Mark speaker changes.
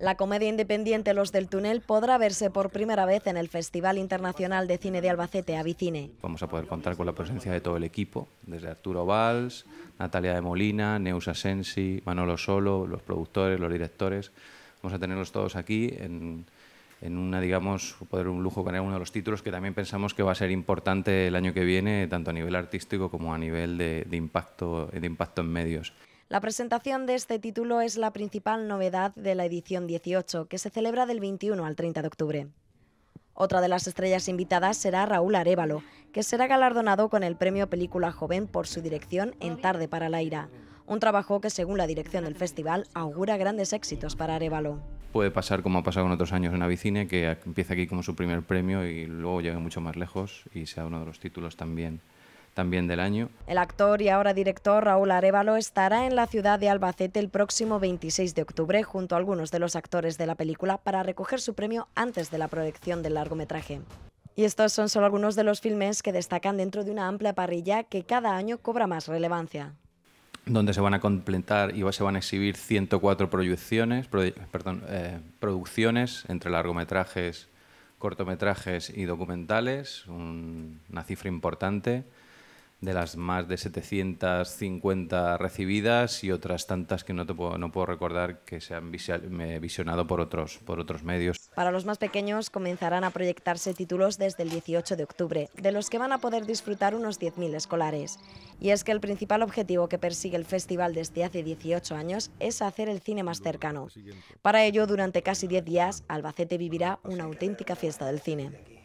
Speaker 1: La comedia independiente Los del Túnel podrá verse por primera vez en el Festival Internacional de Cine de Albacete, Avicine.
Speaker 2: Vamos a poder contar con la presencia de todo el equipo, desde Arturo Valls, Natalia de Molina, Neusa Sensi, Manolo Solo, los productores, los directores. Vamos a tenerlos todos aquí en, una, digamos, poder un lujo con uno de los títulos que también pensamos que va a ser importante el año que viene, tanto a nivel artístico como a nivel de, impacto, de impacto en medios.
Speaker 1: La presentación de este título es la principal novedad de la edición 18, que se celebra del 21 al 30 de octubre. Otra de las estrellas invitadas será Raúl Arevalo, que será galardonado con el premio Película Joven por su dirección en Tarde para la Ira, un trabajo que según la dirección del festival augura grandes éxitos para Arevalo.
Speaker 2: Puede pasar como ha pasado en otros años en Avicine, que empieza aquí como su primer premio y luego llega mucho más lejos y sea uno de los títulos también también del año.
Speaker 1: El actor y ahora director Raúl Arevalo estará en la ciudad de Albacete el próximo 26 de octubre junto a algunos de los actores de la película para recoger su premio antes de la proyección del largometraje. Y estos son solo algunos de los filmes que destacan dentro de una amplia parrilla que cada año cobra más relevancia
Speaker 2: donde se van a completar y se van a exhibir 104 proyecciones, perdón, eh, producciones entre largometrajes, cortometrajes y documentales, una cifra importante de las más de 750 recibidas y otras tantas que no, puedo, no puedo recordar que se han visionado por otros, por otros medios.
Speaker 1: Para los más pequeños comenzarán a proyectarse títulos desde el 18 de octubre, de los que van a poder disfrutar unos 10.000 escolares. Y es que el principal objetivo que persigue el festival desde hace 18 años es hacer el cine más cercano. Para ello, durante casi 10 días, Albacete vivirá una auténtica fiesta del cine.